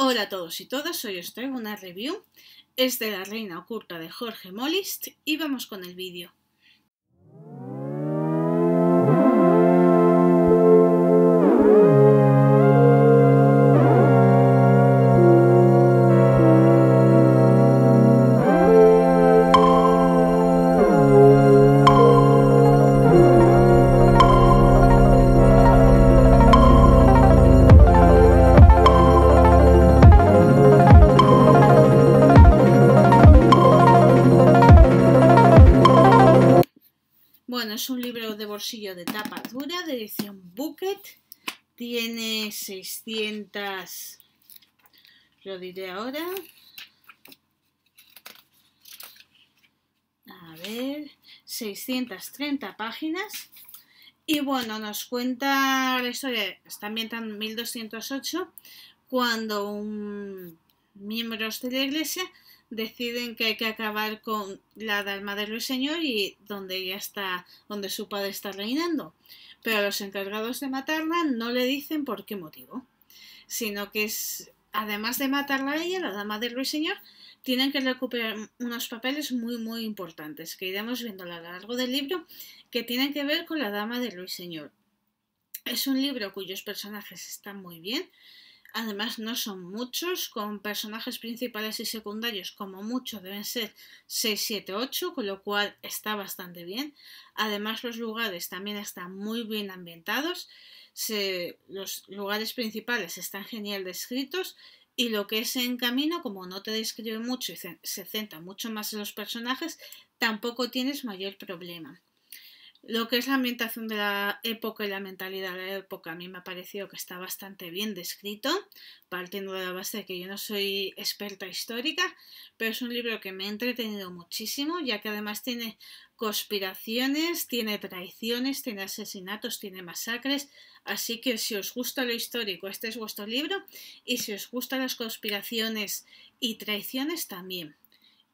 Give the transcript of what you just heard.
Hola a todos y todas, hoy os traigo una review. Es de La Reina Oculta de Jorge Molist y vamos con el vídeo. Bueno, es un libro de bolsillo de tapa dura, de edición Bucket. Tiene 600, lo diré ahora. A ver, 630 páginas. Y bueno, nos cuenta la historia, está ambientada en 1208, cuando un miembro de la iglesia deciden que hay que acabar con la de Luis Señor y donde ya está, donde su padre está reinando. Pero los encargados de matarla no le dicen por qué motivo, sino que es, además de matarla a ella, la dama Luis Señor tienen que recuperar unos papeles muy muy importantes que iremos viendo a lo largo del libro que tienen que ver con la dama de Luis Señor Es un libro cuyos personajes están muy bien, Además, no son muchos, con personajes principales y secundarios como mucho deben ser 6, 7, 8, con lo cual está bastante bien. Además, los lugares también están muy bien ambientados, los lugares principales están genial descritos y lo que es en camino, como no te describe mucho y se centra mucho más en los personajes, tampoco tienes mayor problema. Lo que es la ambientación de la época y la mentalidad de la época, a mí me ha parecido que está bastante bien descrito, partiendo de la base de que yo no soy experta histórica, pero es un libro que me ha entretenido muchísimo, ya que además tiene conspiraciones, tiene traiciones, tiene asesinatos, tiene masacres, así que si os gusta lo histórico, este es vuestro libro, y si os gustan las conspiraciones y traiciones también.